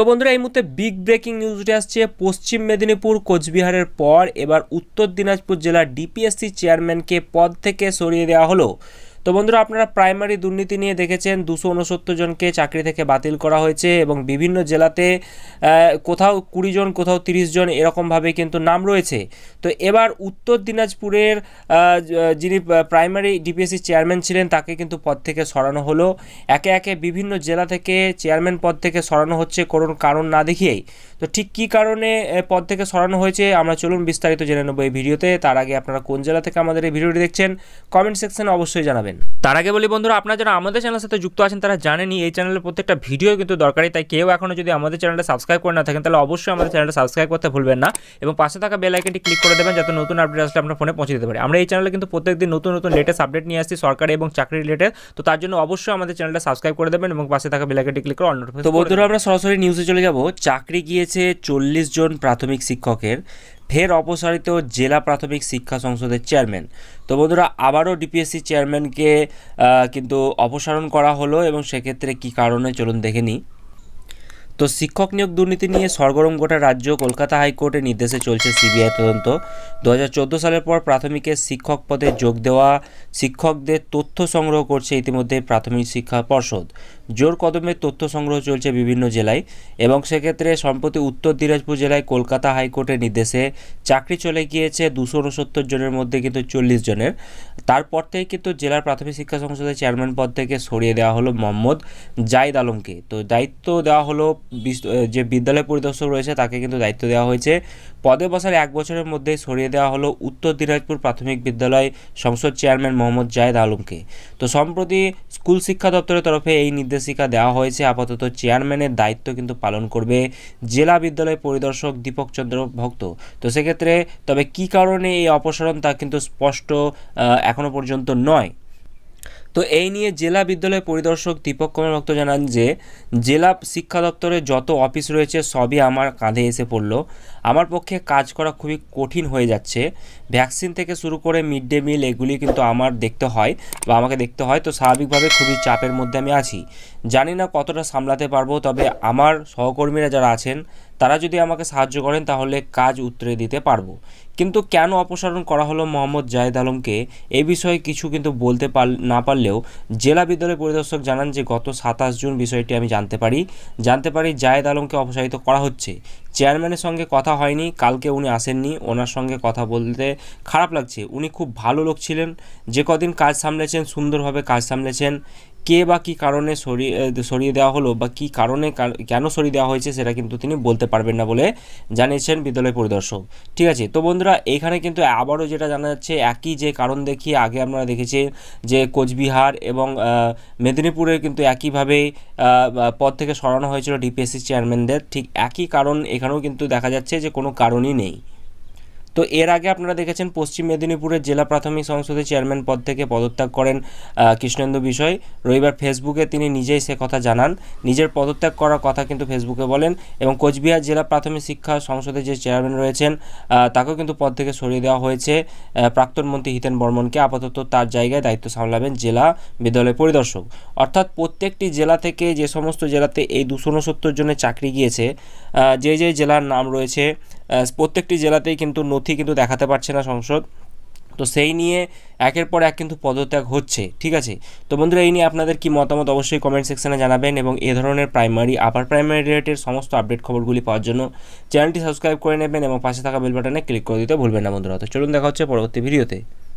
তো বন্ধুরা এই মুহূর্তে বিগ ব্রেকিং নিউজটি আসছে পশ্চিম মেদিনীপুর কোচবিহারের পর এবার উত্তর দিনাজপুর জেলার ডিপিএসসি চেয়ারম্যানকে পদ থেকে সরিয়ে দেওয়া হলো তো বন্ধুরা আপনারা প্রাইমারি দুর্নীতি নিয়ে দেখেছেন দুশো উনসত্তর জনকে চাকরি থেকে বাতিল করা হয়েছে এবং বিভিন্ন জেলাতে কোথাও কুড়ি জন কোথাও তিরিশ জন এরকমভাবে কিন্তু নাম রয়েছে তো এবার উত্তর দিনাজপুরের যিনি প্রাইমারি ডিপিএসসি চেয়ারম্যান ছিলেন তাকে কিন্তু পদ থেকে সরানো হলো একে একে বিভিন্ন জেলা থেকে চেয়ারম্যান পদ থেকে সরানো হচ্ছে করুন কারণ না দেখিয়েই তো ঠিক কী কারণে পদ থেকে সরানো হয়েছে আমরা চলুন বিস্তারিত জেনে নেব এই ভিডিওতে তার আগে আপনারা কোন জেলা থেকে আমাদের এই ভিডিওটি দেখছেন কমেন্ট সেকশানে অবশ্যই জানাবেন তার আগে বলি বন্ধুরা আপনারা যারা আমাদের চ্যানেলের সাথে যুক্ত আছেন তারা জানেনি এই চ্যানেলের প্রত্যেকটা ভিডিও কিন্তু দরকারি তাই কেউ এখনও যদি আমাদের চ্যানেলটা সাবস্ক্রাইব করে না থাকেন তাহলে অবশ্যই আমাদের চ্যানেলটা সাবস্ক্রাইব করতে ভুলবেন না এবং পাশে থাকা বেল আইকনটি ক্লিক করে দেবেন যাতে নতুন আপডেট আসলে আপনার ফোনে পৌঁছে দিতে পারে আমরা এই চ্যানেলে কিন্তু প্রত্যেকদিন নতুন নতুন লেটেস্ট আপডেট নিয়ে আসছি সরকারি এবং চাকরি রিলেটেড তো তার জন্য অবশ্যই আমাদের চ্যানেলটা সাবস্ক্রাইব করে দেবেন এবং পাশে থাকা বেল আইকনটি ক্লিক করে অন্য তো বন্ধুরা আমরা সরাসরি নিউজে চলে যাব চাকরি গিয়েছে চল্লিশ জন প্রাথমিক শিক্ষকের ফের অপসারিত জেলা প্রাথমিক শিক্ষা সংসদের চেয়ারম্যান তো বন্ধুরা আবারও ডিপিএসসি চেয়ারম্যানকে কিন্তু অপসারণ করা হলো এবং সেক্ষেত্রে কি কারণে চলুন দেখে নিই তো শিক্ষক নিয়োগ দুর্নীতি নিয়ে সরগরম গোটা রাজ্য কলকাতা হাইকোর্টের নির্দেশে চলছে সিবিআই তদন্ত দু সালের পর প্রাথমিকের শিক্ষক পদে যোগ দেওয়া শিক্ষকদের তথ্য সংগ্রহ করছে ইতিমধ্যে প্রাথমিক শিক্ষা পর্ষদ জোর কদমে তথ্য সংগ্রহ চলছে বিভিন্ন জেলায় এবং সেক্ষেত্রে সম্প্রতি উত্তর দিনাজপুর জেলায় কলকাতা হাইকোর্টের নির্দেশে চাকরি চলে গিয়েছে দুশো উনসত্তর জনের মধ্যে কিন্তু চল্লিশ জনের তারপর থেকে কিন্তু জেলার প্রাথমিক শিক্ষা সংসদের চেয়ারম্যান পদ থেকে সরিয়ে দেওয়া হলো মোহাম্মদ জাইদ আলমকে তো দায়িত্ব দেওয়া হলো যে বিদ্যালয় পরিদর্শক রয়েছে তাকে কিন্তু দায়িত্ব দেওয়া হয়েছে পদে বসার এক বছরের মধ্যে সরিয়ে দেওয়া হলো উত্তর দিনাজপুর প্রাথমিক বিদ্যালয় সংসদ চেয়ারম্যান মোহাম্মদ জায়দ আলমকে তো সম্প্রতি স্কুল শিক্ষা দপ্তরের তরফে এই নির্দেশিকা দেওয়া হয়েছে আপাতত চেয়ারম্যানের দায়িত্ব কিন্তু পালন করবে জেলা বিদ্যালয় পরিদর্শক দীপক চন্দ্র ভক্ত তো সেক্ষেত্রে তবে কি কারণে এই অপসারণ তা কিন্তু স্পষ্ট এখনও পর্যন্ত নয় তো এই নিয়ে জেলা বিদ্যালয় পরিদর্শক দীপক কুমার ভক্ত জানান যে জেলা শিক্ষা দপ্তরের যত অফিস রয়েছে সবই আমার কাঁধে এসে পড়লো আমার পক্ষে কাজ করা খুবই কঠিন হয়ে যাচ্ছে ভ্যাকসিন থেকে শুরু করে মিড ডে মিল এগুলি কিন্তু আমার দেখতে হয় বা আমাকে দেখতে হয় তো স্বাভাবিকভাবে খুবই চাপের মধ্যে আমি আছি জানি না কতটা সামলাতে পারবো তবে আমার সহকর্মীরা যারা আছেন তারা যদি আমাকে সাহায্য করেন তাহলে কাজ উত্তরে দিতে পারবো কিন্তু কেন অপসারণ করা হলো মোহাম্মদ জায়েদ আলমকে এ বিষয়ে কিছু কিন্তু বলতে পার না পারলেও জেলা বিদ্যালয় পরিদর্শক জানান যে গত সাতাশ জুন বিষয়টি আমি জানতে পারি জানতে পারি জায়েদ আলমকে অপসারিত করা হচ্ছে চেয়ারম্যানের সঙ্গে কথা হয়নি কালকে উনি আসেননি ওনার সঙ্গে কথা বলতে খারাপ লাগছে উনি খুব ভালো লোক ছিলেন যে কদিন কাজ সামলেছেন সুন্দরভাবে কাজ সামলেছেন কে বা কী কারণে সরিয়ে সরিয়ে দেওয়া হলো বা কী কারণে কেন সরিয়ে দেওয়া হয়েছে সেটা কিন্তু তিনি বলতে পারবেন না বলে জানিয়েছেন বিদ্যালয় পরিদর্শক ঠিক আছে তো বন্ধুরা এখানে কিন্তু আবারও যেটা জানা যাচ্ছে একই যে কারণ দেখিয়ে আগে আমরা দেখেছি যে কোচবিহার এবং মেদিনীপুরে কিন্তু একইভাবে পদ থেকে সরানো হয়েছিল ডিপিএসসি চেয়ারম্যানদের ঠিক একই কারণ এখানেও কিন্তু দেখা যাচ্ছে যে কোনো কারণই নেই তো এর আগে আপনারা দেখেছেন পশ্চিম মেদিনীপুরের জেলা প্রাথমিক সংসদের চেয়ারম্যান পদ থেকে পদত্যাগ করেন কৃষ্ণেন্দু বিষয় রবিবার ফেসবুকে তিনি নিজেই সে কথা জানান নিজের পদত্যাগ করার কথা কিন্তু ফেসবুকে বলেন এবং কোচবিহার জেলা প্রাথমিক শিক্ষা সংসদের যে চেয়ারম্যান রয়েছেন তাকেও কিন্তু পদ থেকে সরিয়ে দেওয়া হয়েছে প্রাক্তন মন্ত্রী হিতেন বর্মনকে আপাতত তার জায়গায় দায়িত্ব সামলাবেন জেলা বিদ্যালয় পরিদর্শক অর্থাৎ প্রত্যেকটি জেলা থেকে যে সমস্ত জেলাতে এই দুশো উনসত্তর জনের চাকরি গিয়েছে যে যে জেলার নাম রয়েছে প্রত্যেকটি জেলাতেই কিন্তু নথি কিন্তু দেখাতে পারছে না সংসদ তো সেই নিয়ে একের পর এক কিন্তু পদত্যাগ হচ্ছে ঠিক আছে তো বন্ধুরা এই নিয়ে আপনাদের কি মতামত অবশ্যই কমেন্ট সেকশানে জানাবেন এবং এ ধরনের প্রাইমারি আপার প্রাইমারি রিলেটেড সমস্ত আপডেট খবরগুলি পাওয়ার জন্য চ্যানেলটি সাবস্ক্রাইব করে নেবেন এবং পাশে থাকা বেল বাটনে ক্লিক করে দিতে ভুলবেন না বন্ধুরা তো চলুন দেখা হচ্ছে পরবর্তী ভিডিওতে